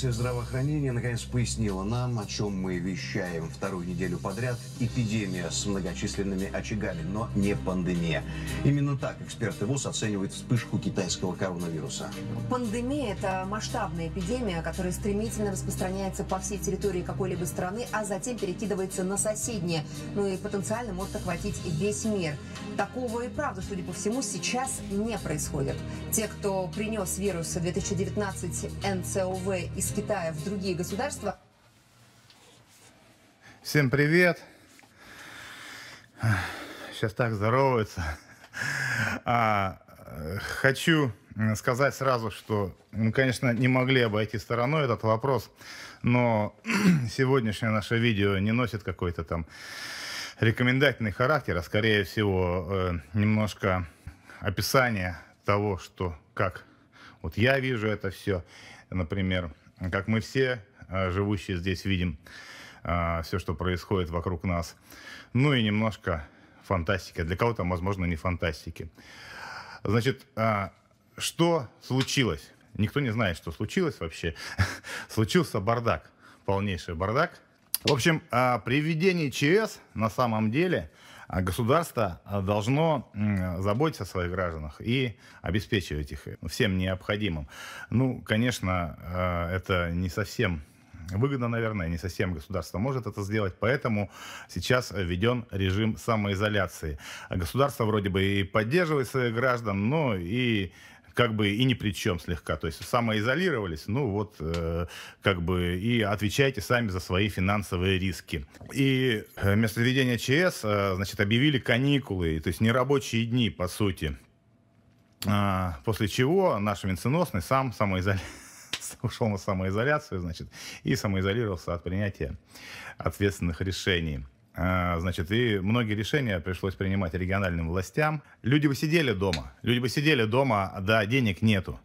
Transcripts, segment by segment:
все здравоохранение ВКС пояснила нам, о чем мы вещаем вторую неделю подряд. Эпидемия с многочисленными очагами, но не пандемия. Именно так эксперты ВОЗ оценивают вспышку китайского коронавируса. Пандемия – это масштабная эпидемия, которая стремительно распространяется по всей территории какой-либо страны, а затем перекидывается на соседние, ну и потенциально может охватить весь мир. Такого и правда, судя по всему, сейчас не происходит. Те, кто принес вирус 2019 НЦОВ из Китая в другие государства, государства. Всем привет. Сейчас так здороваются. А, хочу сказать сразу, что мы, ну, конечно, не могли обойти стороной этот вопрос, но сегодняшнее наше видео не носит какой-то там рекомендательный характер, а скорее всего э, немножко описание того, что как вот я вижу это все, например, как мы все а, живущие здесь, видим а, все, что происходит вокруг нас. Ну и немножко фантастики. Для кого-то, возможно, не фантастики. Значит, а, что случилось? Никто не знает, что случилось вообще. Случился бардак, полнейший бардак. В общем, при введении ЧС на самом деле государство должно заботиться о своих гражданах и обеспечивать их всем необходимым. Ну, конечно, это не совсем Выгодно, наверное, не совсем государство может это сделать, поэтому сейчас введен режим самоизоляции. Государство вроде бы и поддерживает своих граждан, но и как бы и ни при чем слегка. То есть самоизолировались, ну вот э, как бы и отвечайте сами за свои финансовые риски. И вместо э, введения ЧС, э, значит, объявили каникулы, то есть нерабочие дни, по сути. Э, после чего наш венценосный сам самоизолировался ушел на самоизоляцию, значит, и самоизолировался от принятия ответственных решений. А, значит, и многие решения пришлось принимать региональным властям. Люди бы сидели дома. Люди бы сидели дома, да, денег нету.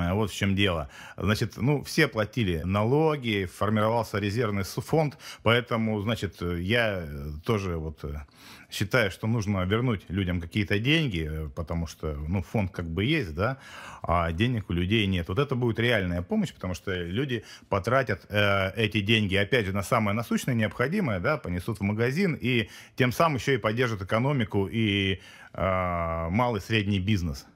А вот в чем дело. Значит, ну, все платили налоги, формировался резервный фонд, поэтому, значит, я тоже вот э, считая, что нужно вернуть людям какие-то деньги, э, потому что, ну, фонд как бы есть, да, а денег у людей нет. Вот это будет реальная помощь, потому что люди потратят э, эти деньги, опять же, на самое насущное, необходимое, да, понесут в магазин, и тем самым еще и поддержат экономику и э, малый средний бизнес.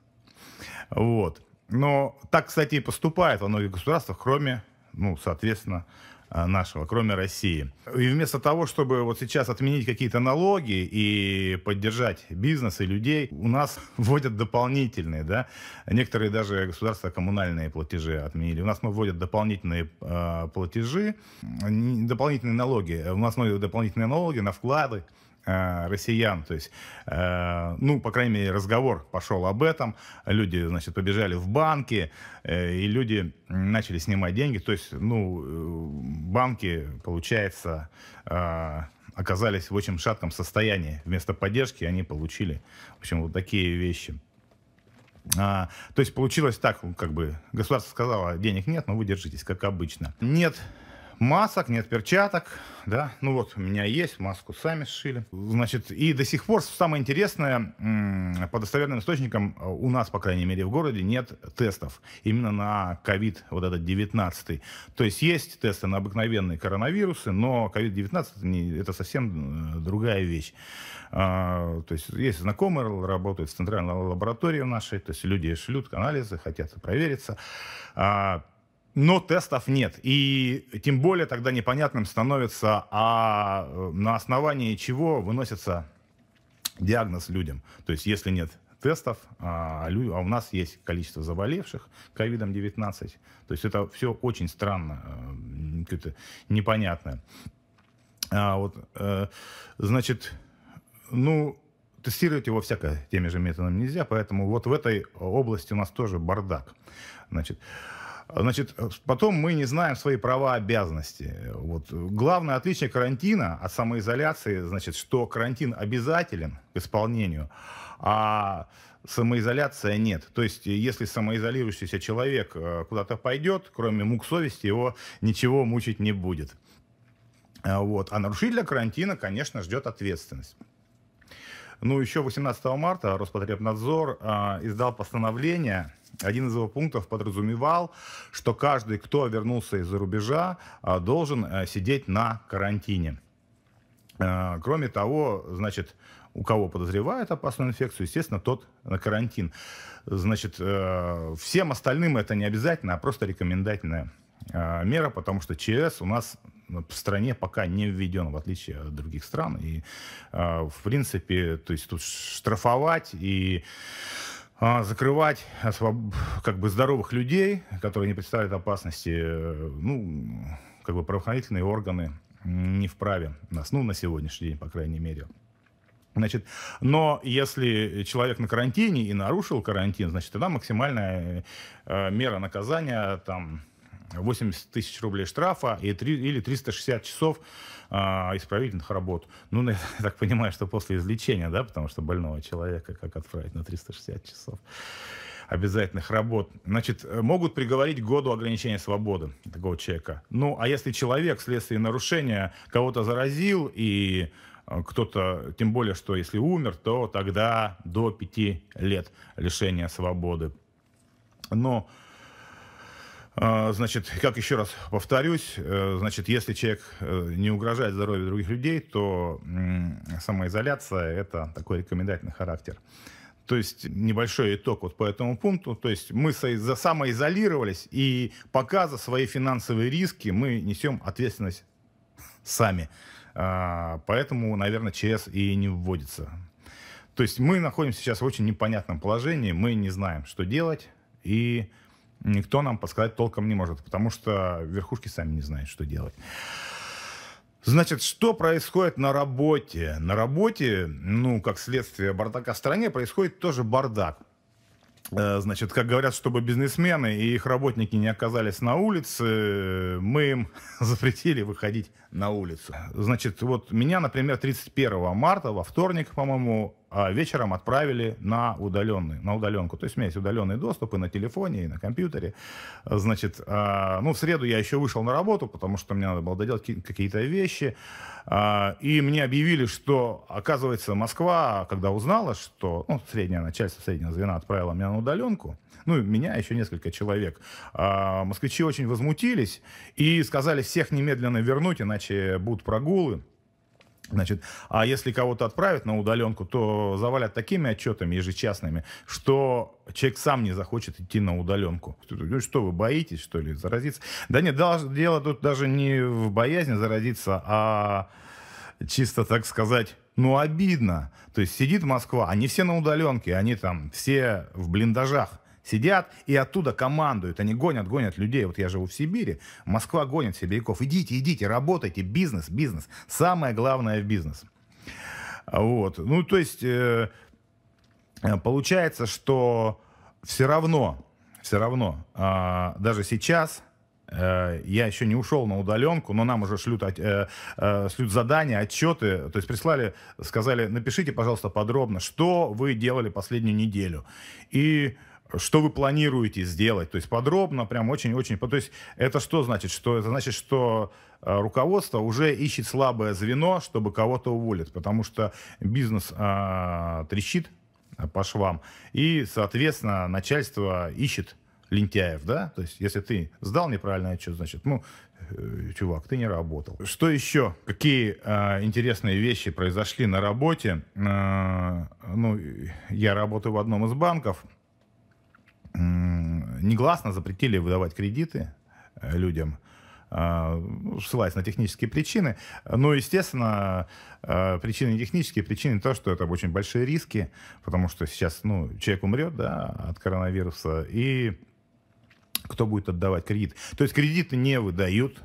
Вот. Но так, кстати, и поступает во многих государствах, кроме, ну, соответственно, а, нашего, кроме России. И вместо того, чтобы вот сейчас отменить какие-то налоги и поддержать бизнес и людей, у нас вводят дополнительные, да, некоторые даже государства коммунальные платежи отменили. У нас мы вводят дополнительные э, платежи, дополнительные налоги. У нас вводят дополнительные налоги на вклады, Э, россиян. То есть, э, ну, по крайней мере, разговор пошел об этом. Люди, значит, побежали в банки, э, и люди начали снимать деньги. То есть, ну, банки, получается, оказались в очень шатком состоянии. Вместо поддержки они получили, в общем, вот такие вещи. А, то есть получилось так, как бы государство сказало, денег нет, но вы держитесь, как обычно. Нет масок, нет перчаток, да, ну вот у меня есть, маску сами сшили. Значит, и до сих пор самое интересное, по достоверным источникам э, у нас, по крайней мере, в городе нет тестов именно на ковид, вот этот 19. То есть есть тесты на обыкновенные коронавирусы, но ковид-19 это совсем э, другая вещь. А, то есть есть знакомые, работают в центральной лаборатории нашей, то есть люди шлют анализы, хотят провериться. А, но тестов нет. И тем более тогда непонятным становится, а э, на основании чего выносится диагноз людям. То есть если нет тестов, а, люди, а у нас есть количество заболевших ковидом 19. То есть это все очень странно, э, какое-то непонятное. А вот, э, значит, ну, тестировать его всяко теми же методами нельзя, поэтому вот в этой области у нас тоже бардак. Значит, Значит, потом мы не знаем свои права, обязанности. Вот. Главное отличие карантина от самоизоляции, значит, что карантин обязателен к исполнению, а самоизоляция нет. То есть, если самоизолирующийся человек э, куда-то пойдет, кроме мук совести, его ничего мучить не будет. Э, вот. А нарушителя карантина, конечно, ждет ответственность. Ну, еще 18 марта Роспотребнадзор э, издал постановление. Один из его пунктов подразумевал, что каждый, кто вернулся из-за рубежа, э, должен э, сидеть на карантине. Э, кроме того, значит, у кого подозревают опасную инфекцию, естественно, тот на карантин. Значит, э, всем остальным это не обязательно, а просто рекомендательное Э, мера, потому что ЧС у нас ну, в стране пока не введен, в отличие от других стран. И, э, в принципе, то есть тут штрафовать и э, закрывать как бы здоровых людей, которые не представляют опасности, ну, как бы правоохранительные органы не вправе нас, ну, на сегодняшний день, по крайней мере. Значит, но если человек на карантине и нарушил карантин, значит, тогда максимальная мера наказания, там, 80 тысяч рублей штрафа и 3, или 360 часов э, исправительных работ. Ну, я так понимаю, что после излечения, да, потому что больного человека как отправить на 360 часов обязательных работ. Значит, могут приговорить к году ограничения свободы такого человека. Ну, а если человек вследствие нарушения кого-то заразил и а, кто-то, тем более, что если умер, то тогда до пяти лет лишения свободы. Но а, значит, как еще раз повторюсь, э, значит, если человек э, не угрожает здоровью других людей, то самоизоляция – это такой рекомендательный характер. То есть небольшой итог вот по этому пункту. То есть мы за самоизолировались, и пока за свои финансовые риски мы несем ответственность сами. А, поэтому, наверное, ЧС и не вводится. То есть мы находимся сейчас в очень непонятном положении, мы не знаем, что делать, и никто нам подсказать толком не может, потому что верхушки сами не знают, что делать. Значит, что происходит на работе? На работе, ну, как следствие бардака в стране, происходит тоже бардак. Э, значит, как говорят, чтобы бизнесмены и их работники не оказались на улице, мы им запретили выходить на улицу. Значит, вот меня, например, 31 марта, во вторник, по-моему, а вечером отправили на, удаленный, на удаленку. То есть у меня есть удаленный доступ и на телефоне, и на компьютере. Значит, а, ну, в среду я еще вышел на работу, потому что мне надо было доделать какие-то вещи. А, и мне объявили, что, оказывается, Москва, когда узнала, что ну, среднее начальство средняя звена отправило меня на удаленку, ну, меня, еще несколько человек, а, москвичи очень возмутились и сказали всех немедленно вернуть, иначе будут прогулы. Значит, а если кого-то отправят на удаленку, то завалят такими отчетами ежечасными, что человек сам не захочет идти на удаленку. Ну что, вы боитесь, что ли, заразиться? Да нет, дело тут даже не в боязни заразиться, а чисто, так сказать, ну обидно. То есть сидит Москва, они все на удаленке, они там все в блиндажах сидят и оттуда командуют. Они гонят, гонят людей. Вот я живу в Сибири, Москва гонит сибиряков. Идите, идите, работайте, бизнес, бизнес. Самое главное в бизнес. Вот. Ну, то есть, э, э получается, что все равно, все равно, э, даже сейчас э, я еще не ушел на удаленку, но нам уже шлют, э, э, шлют задания, отчеты. То есть прислали, сказали, напишите, пожалуйста, подробно, что вы делали последнюю неделю. И что вы планируете сделать, то есть подробно, прям очень-очень, то есть это что значит, что это значит, что э, руководство уже ищет слабое звено, чтобы кого-то уволить, потому что бизнес э, трещит э, по швам, и, соответственно, начальство ищет лентяев, да, то есть если ты сдал неправильный отчет, значит, ну, э, чувак, ты не работал. Что еще? Какие э, интересные вещи произошли на работе? Э, ну, я работаю в одном из банков, негласно запретили выдавать кредиты э, людям, а, ну, ссылаясь на технические причины. Но, естественно, а, причины технические, причины то, что это очень большие риски, потому что сейчас ну, человек умрет да, от коронавируса, и кто будет отдавать кредит. То есть кредиты не выдают.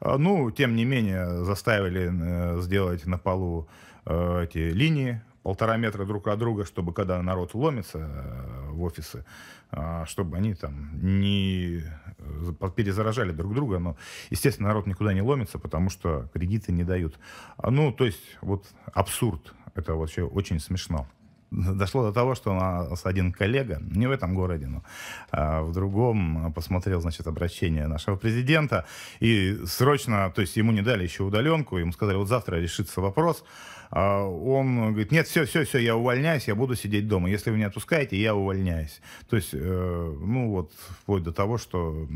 А, ну, тем не менее, заставили э, сделать на полу э, эти линии полтора метра друг от друга, чтобы когда народ ломится, в офисы, а, чтобы они там не э, перезаражали друг друга. Но, естественно, народ никуда не ломится, потому что кредиты не дают. А, ну, то есть, вот абсурд. Это вообще очень смешно дошло до того, что у нас один коллега, не в этом городе, но а, в другом, а, посмотрел, значит, обращение нашего президента и срочно, то есть ему не дали еще удаленку, ему сказали, вот завтра решится вопрос, а он говорит, нет, все, все, все, я увольняюсь, я буду сидеть дома. Если вы не отпускаете, я увольняюсь. То есть, э, ну вот, вплоть до того, что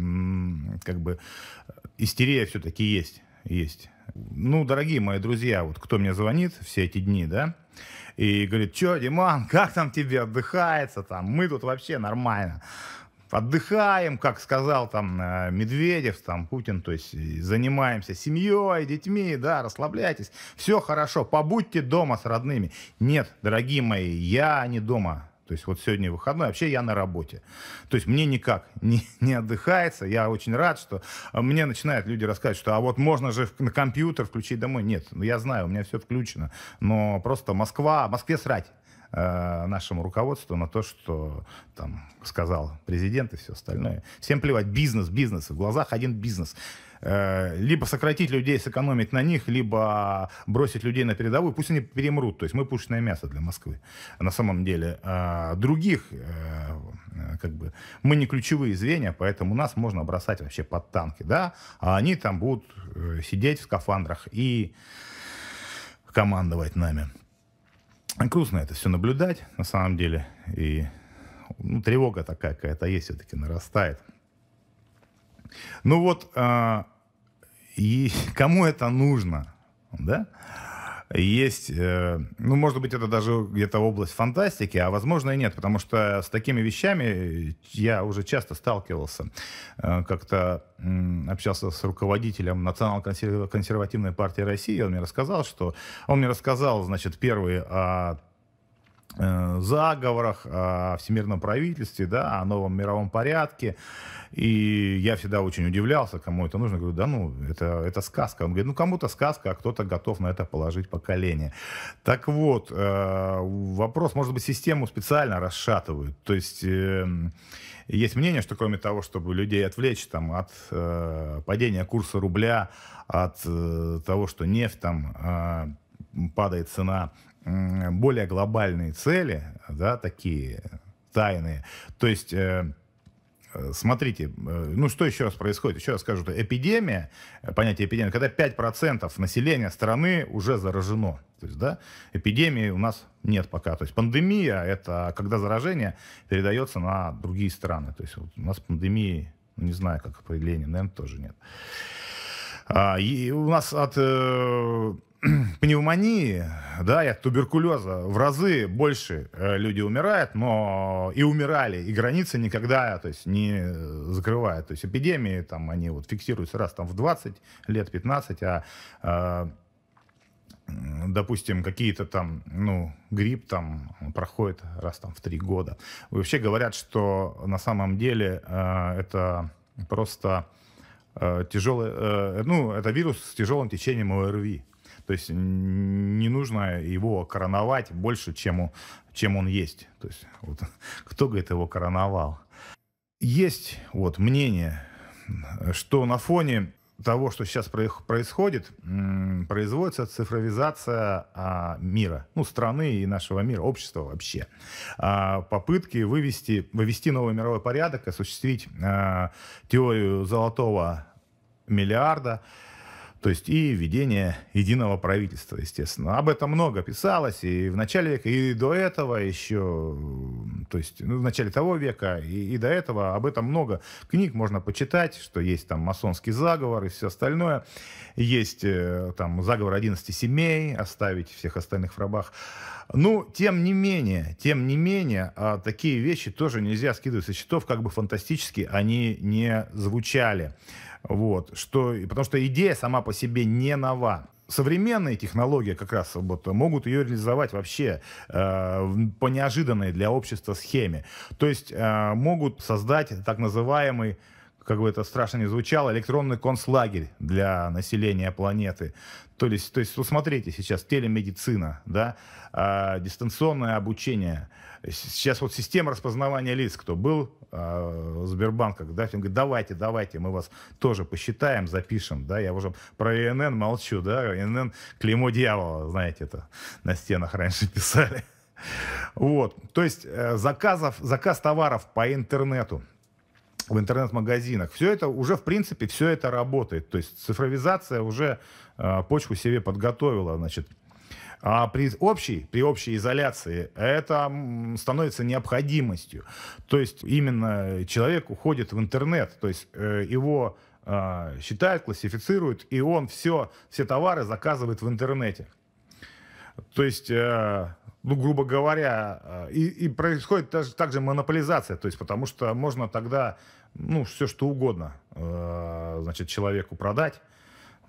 как бы истерия все-таки есть, есть. Ну, дорогие мои друзья, вот кто мне звонит все эти дни, да, и говорит, что, Диман, как там тебе отдыхается, там, мы тут вообще нормально отдыхаем, как сказал там э, Медведев, там Путин, то есть занимаемся семьей, детьми, да, расслабляйтесь, все хорошо, побудьте дома с родными. Нет, дорогие мои, я не дома, то есть вот сегодня выходной, вообще я на работе. То есть мне никак не, не отдыхается. Я очень рад, что э, мне начинают люди рассказывать, что а вот можно же на компьютер включить домой. Нет, ну я знаю, у меня все включено. Но просто Москва, Москве срать. Э, нашему руководству на то, что там сказал президент и все остальное. Всем плевать. Бизнес, бизнес. В глазах один бизнес. Э, либо сократить людей, сэкономить на них, либо бросить людей на передовую. Пусть они перемрут. То есть мы пушечное мясо для Москвы. На самом деле э, других как бы мы не ключевые звенья, поэтому нас можно бросать вообще под танки, да, а они там будут сидеть в скафандрах и командовать нами грустно это все наблюдать, на самом деле. И ну, тревога такая какая-то есть, все-таки нарастает. Ну вот, а, и кому это нужно, да? есть, э, ну, может быть, это даже где-то область фантастики, а возможно и нет, потому что с такими вещами я уже часто сталкивался. Э, как-то общался с руководителем Национал-консервативной партии России, он мне рассказал, что... Он мне рассказал, значит, первый о Э, заговорах, а, о всемирном правительстве, да, о новом мировом порядке. И я всегда очень удивлялся, кому это нужно. Говорю, да ну, это, это сказка. Он говорит, ну, кому-то сказка, а кто-то готов на это положить поколение. Так вот, э, вопрос, может быть, систему специально расшатывают. То есть э, есть мнение, что кроме того, чтобы людей отвлечь там, от падения курса рубля, от того, что нефть там падает цена более глобальные цели, да, такие тайные. То есть э, э, смотрите, э, ну что еще раз происходит? Еще раз скажу, что эпидемия, понятие эпидемии, когда 5% населения страны уже заражено. То есть, да, эпидемии у нас нет пока. То есть пандемия – это когда заражение передается на другие страны. То есть вот у нас пандемии, ну, не знаю, как определение, наверное, тоже нет. А, и у нас от пневмонии, да, и от туберкулеза в разы больше э, люди умирают, но и умирали, и границы никогда, то есть, не э, закрывают. То есть эпидемии, там, они вот фиксируются раз там в 20 лет, 15, а, а допустим, какие-то там, ну, грипп там проходит раз там в три года. Вообще говорят, что на самом деле э, это просто э, тяжелый, э, ну, это вирус с тяжелым течением ОРВИ. То есть не нужно его короновать больше, чем, чем он есть. То есть вот, кто, говорит, его короновал? Есть вот мнение, что на фоне того, что сейчас происходит, производится цифровизация а, мира, ну, страны и нашего мира, общества вообще. А, попытки вывести, вывести новый мировой порядок, осуществить а, теорию золотого миллиарда – то есть и введение единого правительства, естественно. Об этом много писалось и в начале века, и до этого еще, то есть ну, в начале того века, и, и до этого об этом много книг можно почитать, что есть там масонский заговор и все остальное. Есть э, там заговор 11 семей, оставить всех остальных в рабах. Ну, тем не менее, тем не менее, а такие вещи тоже нельзя скидывать со счетов, как бы фантастически они не звучали. Вот, что, потому что идея сама по себе не нова современные технологии как раз вот, могут ее реализовать вообще э, по неожиданной для общества схеме. То есть э, могут создать так называемый как бы это страшно не звучало, электронный концлагерь для населения планеты. То есть, то есть усмотрите сейчас, телемедицина, да, а, дистанционное обучение. Сейчас вот система распознавания лиц, кто был а, в Сбербанках, да, говорит, давайте, давайте, мы вас тоже посчитаем, запишем, да, я уже про ИНН молчу, да, ИНН клеймо дьявола, знаете, это на стенах раньше писали. Вот, то есть э, заказов, заказ товаров по интернету – в интернет-магазинах. Все это уже, в принципе, все это работает. То есть цифровизация уже э, почву себе подготовила, значит. А при общей, при общей изоляции это становится необходимостью. То есть именно человек уходит в интернет, то есть э, его э, считают, классифицируют, и он все, все товары заказывает в интернете. То есть э, ну, грубо говоря, э, и, и происходит также, также монополизация, то есть потому что можно тогда ну, все что угодно, э, значит, человеку продать,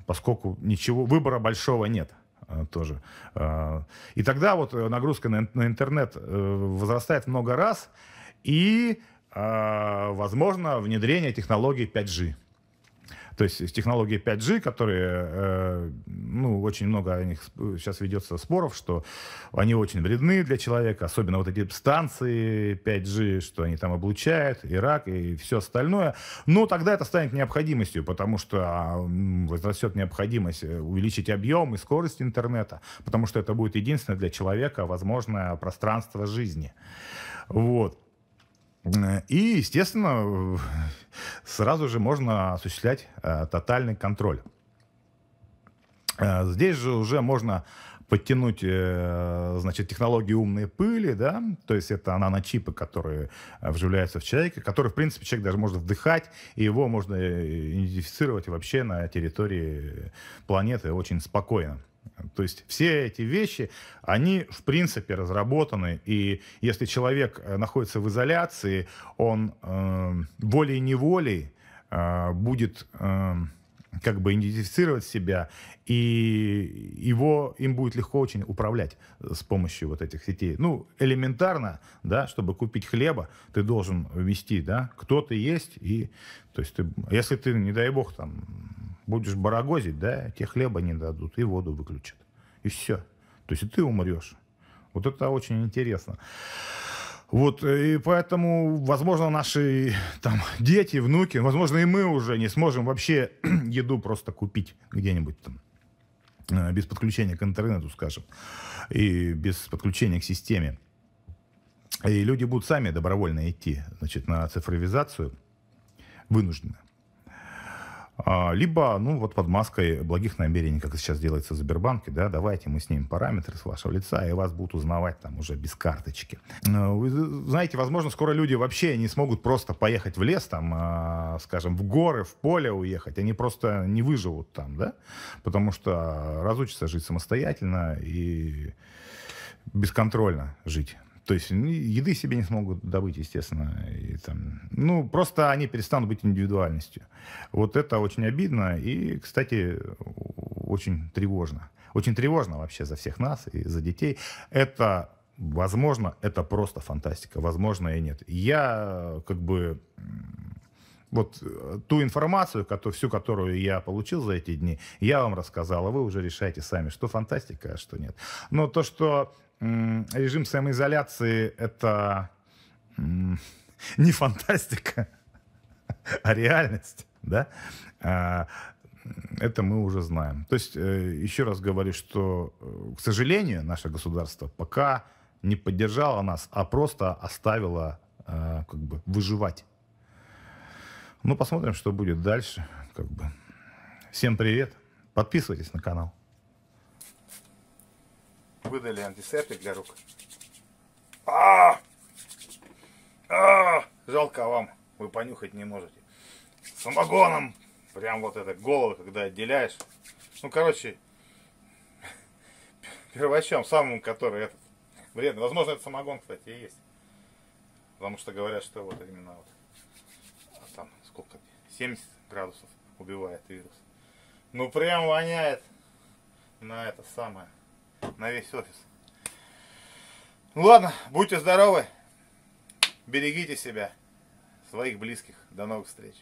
поскольку ничего, выбора большого нет э, тоже. Э, и тогда вот э, нагрузка на, на интернет э, возрастает много раз, и, э, возможно, внедрение технологии 5G. То есть технологии 5G, которые, э, ну, очень много о них сейчас ведется споров, что они очень вредны для человека, особенно вот эти станции 5G, что они там облучают, и рак, и все остальное. Но тогда это станет необходимостью, потому что а, возрастет необходимость э, увеличить объем и скорость интернета, потому что это будет единственное для человека возможное пространство жизни. Вот. Э, и, естественно, сразу же можно осуществлять э, тотальный контроль. Э, здесь же уже можно подтянуть, значит, технологии умной пыли, да, то есть это она на чипы, которые вживляются в человека, которые, в принципе, человек даже может вдыхать, и его можно идентифицировать вообще на территории планеты очень спокойно. То есть все эти вещи, они в принципе разработаны, и если человек э, находится в изоляции, он э, волей-неволей э, будет э, как бы идентифицировать себя, и его, им будет легко очень управлять э, с помощью вот этих сетей. Ну, элементарно, да, чтобы купить хлеба, ты должен ввести, да, кто ты есть, и, то есть ты, если ты, не дай бог, там, Будешь барагозить, да, тебе хлеба не дадут, и воду выключат. И все. То есть и ты умрешь. Вот это очень интересно. Вот, э, и поэтому, возможно, наши там дети, внуки, возможно, и мы уже не сможем вообще еду просто купить где-нибудь там э, без подключения к интернету, скажем, и без подключения к системе. И люди будут сами добровольно идти значит, на цифровизацию вынужденно. А, либо, ну, вот под маской благих намерений, как сейчас делается в Сбербанке, да, давайте мы снимем параметры с вашего лица, и вас будут узнавать там уже без карточки. Э, вы знаете, возможно, скоро люди вообще не смогут просто поехать в лес, там, а, скажем, в горы, в поле уехать. Они просто не выживут там, да, потому что разучатся жить самостоятельно и бесконтрольно жить. То есть ну, еды себе не смогут добыть, естественно. И там, ну, просто они перестанут быть индивидуальностью. Вот это очень обидно и, кстати, очень тревожно. Очень тревожно вообще за всех нас и за детей. Это Возможно, это просто фантастика, возможно и нет. Я как бы вот э, ту информацию, всю, которую я получил за эти дни, я вам рассказал, а вы уже решаете сами, что фантастика, а что нет. Но то, что режим самоизоляции — это не фантастика, а реальность, да? А, это мы уже знаем. То есть, э, еще раз говорю, что, э, к сожалению, наше государство пока не поддержало нас, а просто оставило э, как бы выживать. Ну, посмотрим, что будет дальше. Как бы. Всем привет. Подписывайтесь на канал выдали антисептик для рук. А! А! Жалко вам, вы понюхать не можете. самогоном! Прям вот это голову, когда отделяешь. Ну, короче, первачом, самым, который этот вредный. Возможно, это самогон, кстати, и есть. Потому что говорят, что вот именно вот а там сколько, 70 градусов убивает вирус. Ну прям воняет на это самое на весь офис. Ну ладно, будьте здоровы, берегите себя, своих близких. До новых встреч.